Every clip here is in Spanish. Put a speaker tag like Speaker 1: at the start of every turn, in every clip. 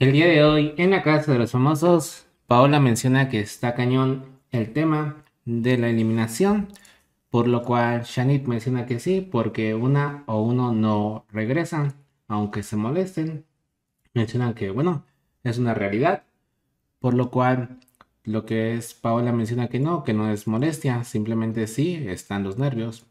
Speaker 1: El día de hoy, en la Casa de los Famosos, Paola menciona que está cañón el tema de la eliminación, por lo cual Shanit menciona que sí, porque una o uno no regresan, aunque se molesten. menciona que, bueno, es una realidad, por lo cual lo que es Paola menciona que no, que no es molestia, simplemente sí, están los nervios.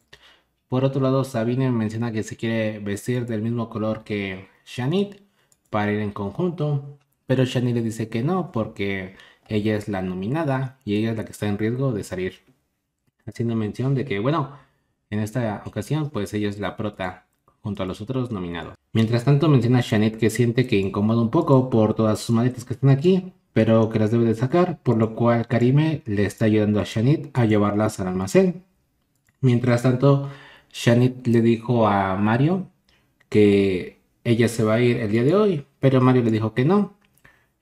Speaker 1: Por otro lado, Sabine menciona que se quiere vestir del mismo color que Shanit para ir en conjunto, pero Shani le dice que no porque ella es la nominada y ella es la que está en riesgo de salir. Haciendo mención de que, bueno, en esta ocasión pues ella es la prota junto a los otros nominados. Mientras tanto menciona a que siente que incomoda un poco por todas sus maletas que están aquí, pero que las debe de sacar, por lo cual Karime le está ayudando a Shanit a llevarlas al almacén. Mientras tanto, Shanit le dijo a Mario que ella se va a ir el día de hoy, pero Mario le dijo que no.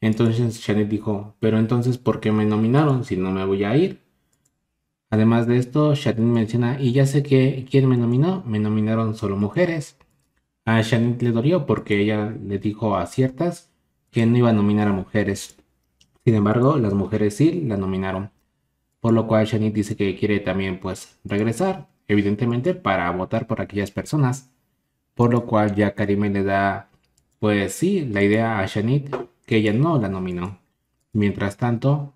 Speaker 1: Entonces Janet dijo, pero entonces ¿por qué me nominaron si no me voy a ir? Además de esto, Janet menciona, y ya sé que quién me nominó, me nominaron solo mujeres. A Janet le dolió porque ella le dijo a ciertas que no iba a nominar a mujeres. Sin embargo, las mujeres sí la nominaron. Por lo cual Janet dice que quiere también pues regresar, evidentemente para votar por aquellas personas por lo cual ya Karime le da, pues sí, la idea a Shanit que ella no la nominó. Mientras tanto,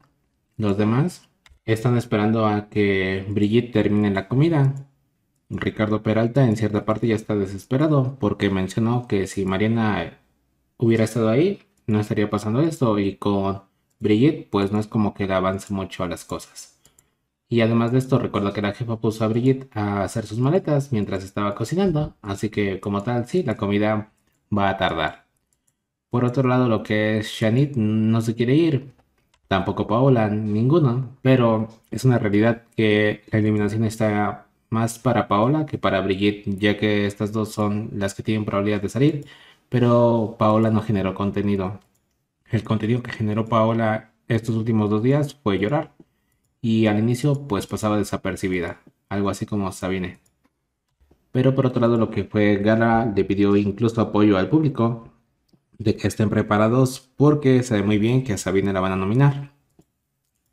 Speaker 1: los demás están esperando a que Brigitte termine la comida. Ricardo Peralta en cierta parte ya está desesperado porque mencionó que si Mariana hubiera estado ahí, no estaría pasando esto y con Brigitte pues no es como que le avance mucho a las cosas. Y además de esto, recuerdo que la jefa puso a Brigitte a hacer sus maletas mientras estaba cocinando, así que como tal, sí, la comida va a tardar. Por otro lado, lo que es Shanit no se quiere ir, tampoco Paola, ninguno, pero es una realidad que la eliminación está más para Paola que para Brigitte, ya que estas dos son las que tienen probabilidad de salir, pero Paola no generó contenido. El contenido que generó Paola estos últimos dos días fue llorar y al inicio pues pasaba desapercibida, algo así como Sabine. Pero por otro lado lo que fue Gala le pidió incluso apoyo al público de que estén preparados porque sabe muy bien que a Sabine la van a nominar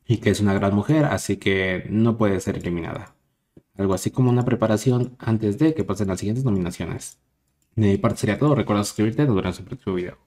Speaker 1: y que es una gran mujer, así que no puede ser eliminada. Algo así como una preparación antes de que pasen las siguientes nominaciones. De mi parte sería todo, recuerda suscribirte, durante el próximo video.